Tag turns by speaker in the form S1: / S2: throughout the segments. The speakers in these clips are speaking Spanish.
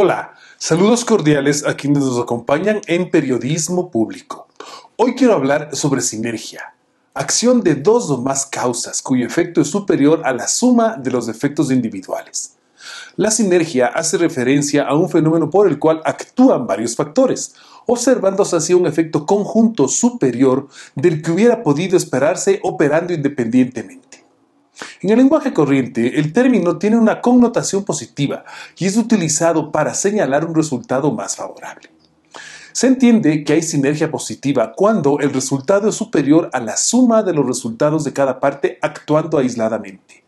S1: Hola, saludos cordiales a quienes nos acompañan en Periodismo Público. Hoy quiero hablar sobre sinergia, acción de dos o más causas cuyo efecto es superior a la suma de los efectos individuales. La sinergia hace referencia a un fenómeno por el cual actúan varios factores, observándose así un efecto conjunto superior del que hubiera podido esperarse operando independientemente. En el lenguaje corriente, el término tiene una connotación positiva y es utilizado para señalar un resultado más favorable. Se entiende que hay sinergia positiva cuando el resultado es superior a la suma de los resultados de cada parte actuando aisladamente.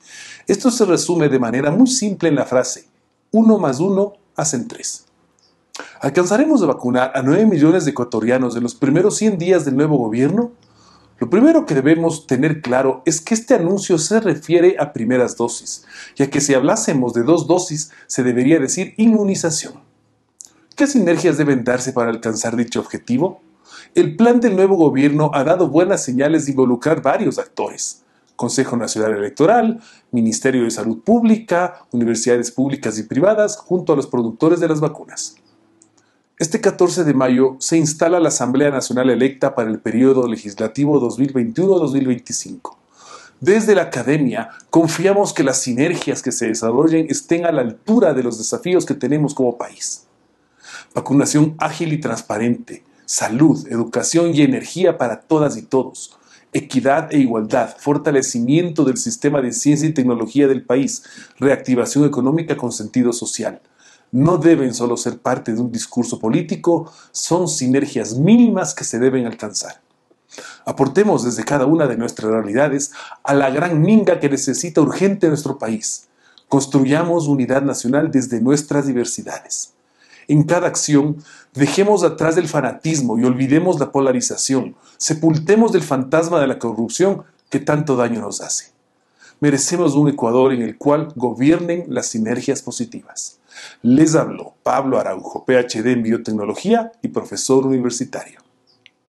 S1: Esto se resume de manera muy simple en la frase 1 más 1 hacen 3. ¿Alcanzaremos a vacunar a 9 millones de ecuatorianos en los primeros 100 días del nuevo gobierno? Lo primero que debemos tener claro es que este anuncio se refiere a primeras dosis, ya que si hablásemos de dos dosis se debería decir inmunización. ¿Qué sinergias deben darse para alcanzar dicho objetivo? El plan del nuevo gobierno ha dado buenas señales de involucrar varios actores. Consejo Nacional Electoral, Ministerio de Salud Pública, universidades públicas y privadas, junto a los productores de las vacunas. Este 14 de mayo se instala la Asamblea Nacional electa para el periodo legislativo 2021-2025. Desde la academia confiamos que las sinergias que se desarrollen estén a la altura de los desafíos que tenemos como país. Vacunación ágil y transparente, salud, educación y energía para todas y todos, equidad e igualdad, fortalecimiento del sistema de ciencia y tecnología del país, reactivación económica con sentido social no deben solo ser parte de un discurso político, son sinergias mínimas que se deben alcanzar. Aportemos desde cada una de nuestras realidades a la gran minga que necesita urgente nuestro país. Construyamos unidad nacional desde nuestras diversidades. En cada acción, dejemos atrás el fanatismo y olvidemos la polarización, sepultemos del fantasma de la corrupción que tanto daño nos hace merecemos un Ecuador en el cual gobiernen las sinergias positivas. Les habló Pablo Araujo, PhD en biotecnología y profesor universitario.